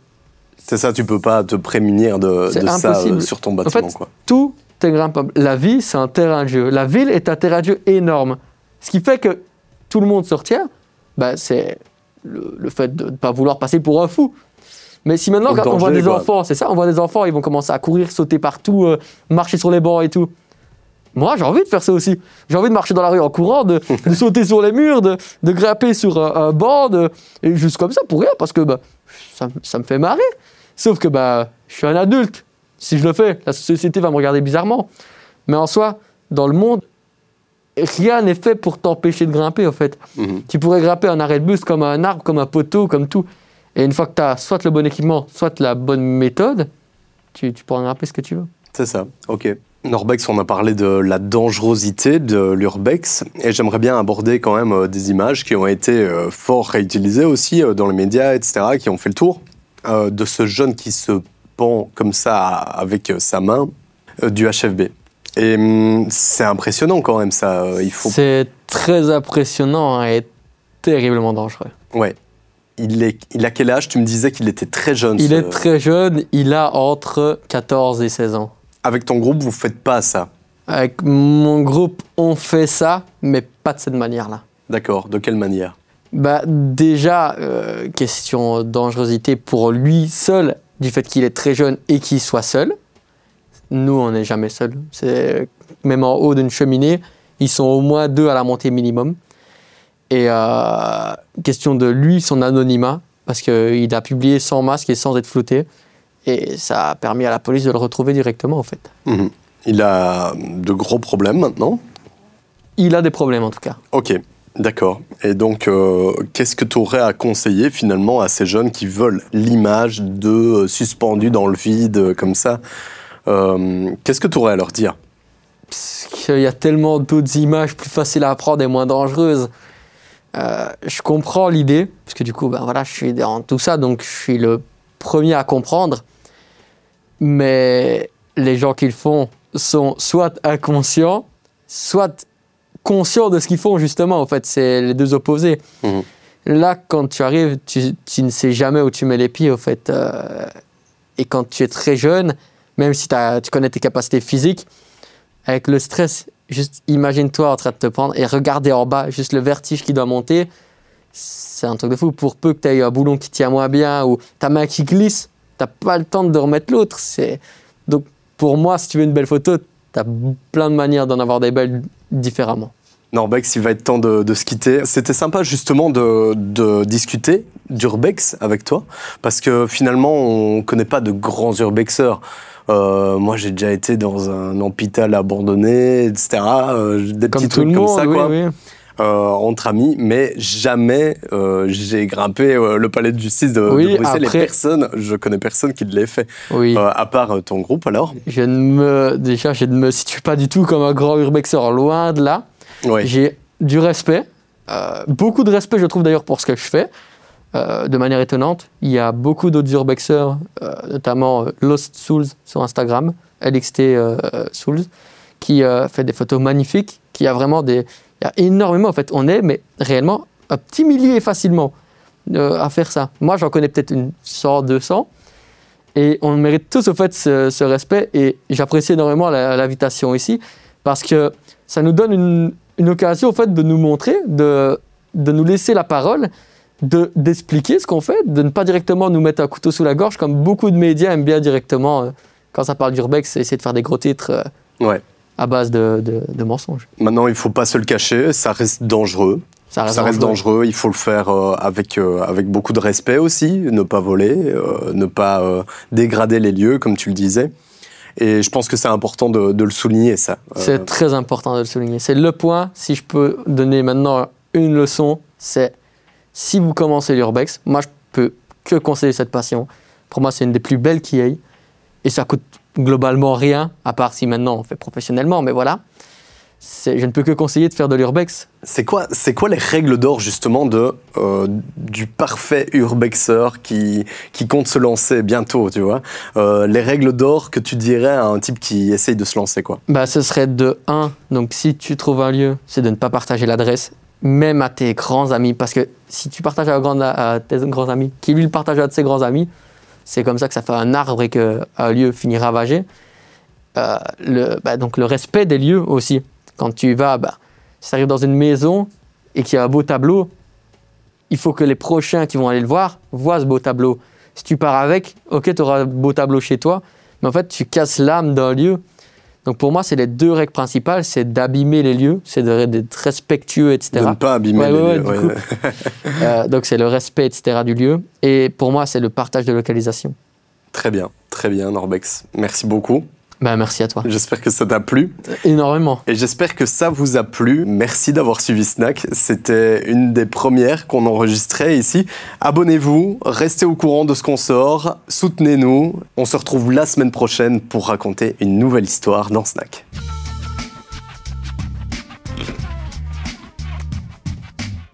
Speaker 1: c'est ça, tu peux pas te prémunir de, ça euh, sur ton bâtiment. En fait, quoi.
Speaker 2: tout est grimpable. La vie, c'est un terrain de jeu. La ville est un terrain de jeu énorme. Ce qui fait que tout le monde se retient, bah, c'est le, fait de ne pas vouloir passer pour un fou. Mais si maintenant, quand on voit des enfants, c'est ça, on voit des enfants, ils vont commencer à courir, sauter partout, euh, marcher sur les bancs et tout. Moi, j'ai envie de faire ça aussi. J'ai envie de marcher dans la rue en courant, de, sauter sur les murs, de, grimper sur un, banc, et juste comme ça, pour rien, parce que bah, ça me fait marrer. Sauf que bah, je suis un adulte. Si je le fais, la société va me regarder bizarrement. Mais en soi, dans le monde, rien n'est fait pour t'empêcher de grimper, en fait. Mhm. Tu pourrais grimper un arrêt de bus comme un arbre, comme un poteau, comme tout. Et une fois que tu as soit le bon équipement, soit la bonne méthode, tu, tu pourras grimper ce que tu veux.
Speaker 1: C'est ça, ok. Norbex, on a parlé de la dangerosité de l'urbex et j'aimerais bien aborder quand même euh, des images qui ont été euh, fort réutilisées aussi euh, dans les médias, etc., qui ont fait le tour. Euh, de ce jeune qui se pend comme ça avec euh, sa main euh, du HFB. Et hum, c'est impressionnant quand même ça. Il faut...
Speaker 2: C'est très impressionnant hein, et terriblement dangereux.
Speaker 1: Ouais. Il, est, a quel âge Tu me disais qu'il était très jeune. Il est très
Speaker 2: jeune, il a entre 14 et 16 ans. Avec ton groupe, vous faites pas ça Avec mon groupe, on fait ça, mais pas de cette manière-là. D'accord, de quelle manière bah, Déjà, euh, question dangerosité pour lui seul, du fait qu'il est très jeune et qu'il soit seul. Nous, on n'est jamais seul. C'est même en haut d'une cheminée, ils sont au moins deux à la montée minimum. Et euh, question de lui, son anonymat, parce qu'il a publié sans masque et sans être flouté. Et ça a permis à la police de le retrouver directement, en fait. Mmh. Il
Speaker 1: a de gros problèmes maintenant
Speaker 2: Il a des problèmes, en tout cas.
Speaker 1: Ok. D'accord. Et donc, euh, qu'est-ce que tu aurais à conseiller finalement à ces jeunes qui veulent l'image de euh, suspendu dans le vide euh, comme ça Qu'est-ce que tu aurais à leur dire
Speaker 2: Parce qu'il y a tellement d'autres images plus faciles à prendre et moins dangereuses. je comprends l'idée, parce que du coup, ben voilà, je suis dans tout ça, donc je suis le premier à comprendre. Mais les gens qui le font sont soit inconscients, soit conscients de ce qu'ils font, justement. En fait, c'est les deux opposés. Mhm. Là, quand tu arrives, tu, ne sais jamais où tu mets les pieds, en fait. Euh, et quand tu es très jeune, même si tu connais tes capacités physiques, avec le stress, juste imagine-toi en train de te prendre et regarder en bas, juste le vertige qui doit monter. C'est un truc de fou. Pour peu que tu aies un boulon qui tient moins bien ou ta main qui glisse, t'as pas le temps de remettre l'autre. donc pour moi, si tu veux une belle photo, tu as plein de manières d'en avoir des belles différemment.
Speaker 1: Norbex, il va être temps de, se quitter. C'était sympa justement de, discuter d'urbex avec toi, parce que finalement, on ne connaît pas de grands urbexeurs. Euh, moi, j'ai déjà été dans un hôpital abandonné, etc. Euh, des petits trucs comme ça, euh, entre amis, mais jamais j'ai grimpé le palais de justice de, Bruxelles je connais personne qui l'ait fait. Oui. à part ton groupe alors
Speaker 2: Je ne me, déjà, je ne me situe pas du tout comme un grand urbexeur, loin de là. J'ai du respect, euh, beaucoup de respect, je trouve d'ailleurs, pour ce que je fais. Euh, de manière étonnante, il y a beaucoup d'autres urbexers, euh, notamment Lost Souls sur Instagram, LXT Souls, qui fait des photos magnifiques, qui a vraiment des. Il y a énormément, en fait, on est, mais réellement, un petit millier facilement à faire ça. Moi, j'en connais peut-être une 100, 200. Et on mérite tous, au fait, ce respect. Et j'apprécie énormément l'invitation ici, parce que ça nous donne une, une occasion, en fait, de nous montrer, de, de nous laisser la parole, d'expliquer ce qu'on fait, de ne pas directement nous mettre un couteau sous la gorge, comme beaucoup de médias aiment bien directement, euh, quand ça parle d'urbex, essayer de faire des gros titres. Euh, ouais à base de, de, mensonges.
Speaker 1: Maintenant, il ne faut pas se le cacher, ça reste dangereux. Ça reste, dangereux. il faut le faire euh, avec, avec beaucoup de respect aussi, ne pas voler, ne pas dégrader les lieux, comme tu le disais. Et je pense que c'est important de, le souligner, ça. Euh, c'est
Speaker 2: très important de le souligner. C'est le point, si je peux donner maintenant une leçon, c'est si vous commencez l'urbex, moi je peux que conseiller cette passion. Pour moi, c'est une des plus belles qui ait. Et ça coûte globalement rien, à part si maintenant on fait professionnellement, mais voilà je ne peux que conseiller de faire de l'urbex. C'est quoi, c'est quoi les règles
Speaker 1: d'or justement de, euh, du parfait urbexeur qui, compte se lancer bientôt, tu vois euh, Les règles d'or que tu dirais à un type qui essaye de se lancer, quoi
Speaker 2: bah, Ce serait de 1, donc si tu trouves un lieu, c'est de ne pas partager l'adresse, même à tes grands amis, parce que si tu partages à, tes grands amis, qui lui le partage à de ses grands amis, c'est comme ça que ça fait un arbre et qu'un lieu finit ravagé. Euh, bah, donc le respect des lieux aussi quand tu vas, bah, si tu dans une maison et qu'il y a un beau tableau, il faut que les prochains qui vont aller le voir voient ce beau tableau. Si tu pars avec, ok, tu auras un beau tableau chez toi, mais en fait, tu casses l'âme d'un lieu. Donc pour moi, c'est les deux règles principales, c'est d'abîmer les lieux, c'est d'être respectueux, etc. De ne pas abîmer les lieux. Euh, donc c'est le respect, etc. du lieu. Et pour moi, c'est le partage de localisation.
Speaker 1: Très bien, très bien, Norbex. Merci beaucoup. Bah, merci à toi. J'espère que ça t'a plu. Énormément. Et j'espère que ça vous a plu. Merci d'avoir suivi Snack. C'était une des premières qu'on enregistrait ici. Abonnez-vous, restez au courant de ce qu'on sort, soutenez-nous. On se retrouve la semaine prochaine pour raconter une nouvelle histoire dans Snack.